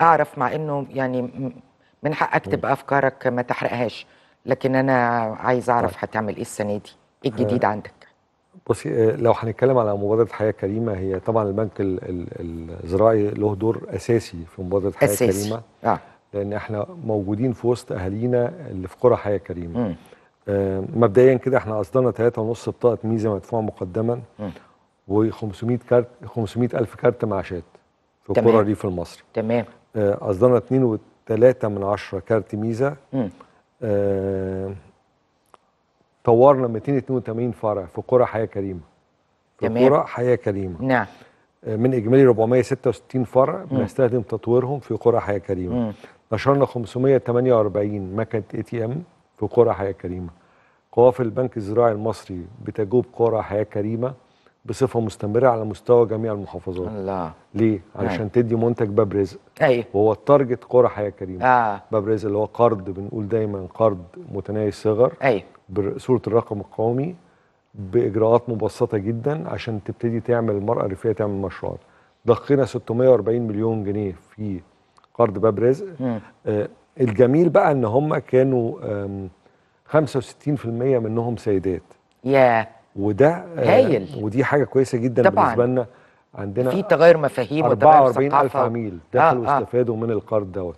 اعرف مع انه يعني من حقك تبقى افكارك ما تحرقهاش لكن انا عايز اعرف طيب. هتعمل ايه السنه دي ايه آه. الجديد آه. عندك بصي آه، لو هنتكلم على مبادره حياه كريمه هي طبعا البنك الزراعي له دور اساسي في مبادره حياه أساسي. كريمه آه. لان احنا موجودين في وسط اهالينا اللي في قرى حياه كريمه آه مبدئيا كده احنا اصدرنا 3.5 بطاقه ميزه مدفوعه مقدما و 500 كارت 500 الف كارت معاشات في قرى الريف المصري تمام آه، اصدرنا 2.3 من عشرة كارت ميزه آه، طورنا 282 فرع في قرى حياه كريمه في جميل. قرى حياه كريمه نعم آه، من اجمالي 466 فرع بنستخدم تطويرهم في قرى حياه كريمه نشرنا 548 مكنه اي تي ام في قرى حياه كريمه قوافل البنك الزراعي المصري بتجوب قرى حياه كريمه بصفه مستمره على مستوى جميع المحافظات الله ليه نعم. علشان تدي منتج باب رزق ايوه وهو التارجت قرى حياه كريمه آه. باب رزق اللي هو قرض بنقول دايما قرض متناهي الصغر ايوه بصوره الرقم القومي باجراءات مبسطه جدا عشان تبتدي تعمل المراه الريفيه تعمل مشروعات ضخينا 640 مليون جنيه في قرض باب رزق آه الجميل بقى ان هم كانوا 65% منهم سيدات ياه yeah. وده آه، هايل ودي حاجه كويسه جدا طبعا بالنسبه لنا عندنا في تغير مفاهيم وتغير ثقافه ألف عميل آه، دخلوا آه آه. واستفادوا من القرض دوت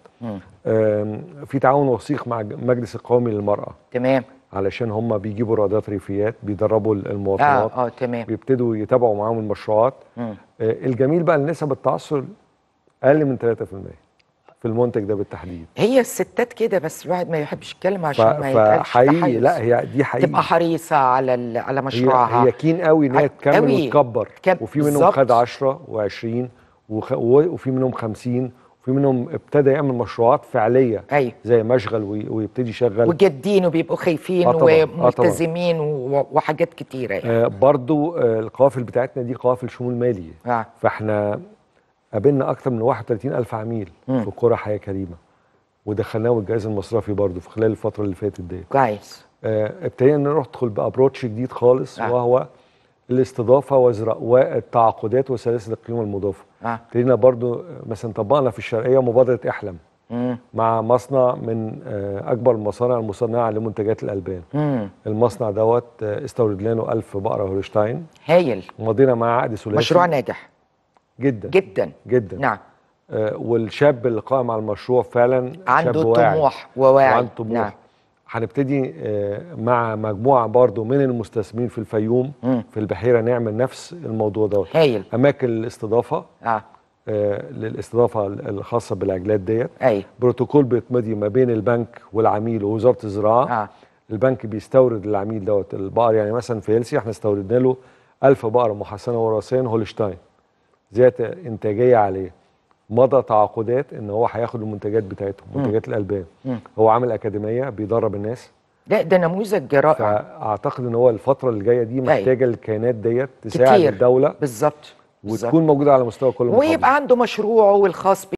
في تعاون وثيق مع المجلس القومي للمراه تمام علشان هم بيجيبوا رادات ريفيات بيدربوا المواطنات اه اه تمام بيبتدوا يتابعوا معاهم المشروعات آه الجميل بقى ان نسب التعثر اقل من 3% في المنتج ده بالتحديد هي الستات كده بس الواحد ما يحبش يتكلم عشان ف... ما يبقاش حقيقي لا هي دي حقيقي تبقى حريصه على على مشروعها هي, هي كين قوي ان هي تكمل وتكبر وفي منهم خد 10 و20 وخ... وفي منهم 50 وفي منهم ابتدى يعمل مشروعات فعليه أيوة. زي مشغل ويبتدي يشغل وجادين وبيبقوا خايفين آه, آه، وملتزمين آه وحاجات كتيره يعني. آه برضو آه القوافل بتاعتنا دي قوافل شمول مالي آه. فاحنا قابلنا اكثر من 31 الف عميل مم. في قرى حياه كريمه ودخلناهم الجهاز المصرفي برضه في خلال الفتره اللي فاتت ديت كويس آه ابتدينا ندخل بابروتش جديد خالص آه. وهو الاستضافه وزرقواء والتعاقدات وسلاسل القيمه المضافه آه. ابتدينا آه. برضه مثلا طبقنا في الشرقيه مبادره احلم مم. مع مصنع من آه، اكبر المصانع المصنعه لمنتجات الالبان مم. المصنع دوت آه، استورد لنا 1000 بقره هولشتاين هايل مضينا مع عقد ثلاثي مشروع ناجح جدا جدا جدا نعم آه، والشاب اللي قائم على المشروع فعلا عنده طموح وواعي وعنده طموح نعم. هنبتدي آه، مع مجموعه برضو من المستثمرين في الفيوم مم. في البحيره نعمل نفس الموضوع دوت هايل اماكن الاستضافه آه. آه، للاستضافه الخاصه بالعجلات ديت أي. بروتوكول بيتمضي ما بين البنك والعميل ووزاره الزراعه آه. البنك بيستورد للعميل دوت البقر يعني مثلا في هيلسي احنا استوردنا له 1000 بقره محسنه وراثيا هولشتاين ذات انتاجيه عليه مضى تعاقدات ان هو هياخد المنتجات بتاعتهم منتجات الالبان هو عامل اكاديميه بيدرب الناس لا ده نموذج رائع فاعتقد ان هو الفتره اللي جايه دي أيوه. محتاجه الكيانات ديت تساعد كتير. الدوله بالظبط وتكون موجوده على مستوى كل محافظه ويبقى عنده مشروعه الخاص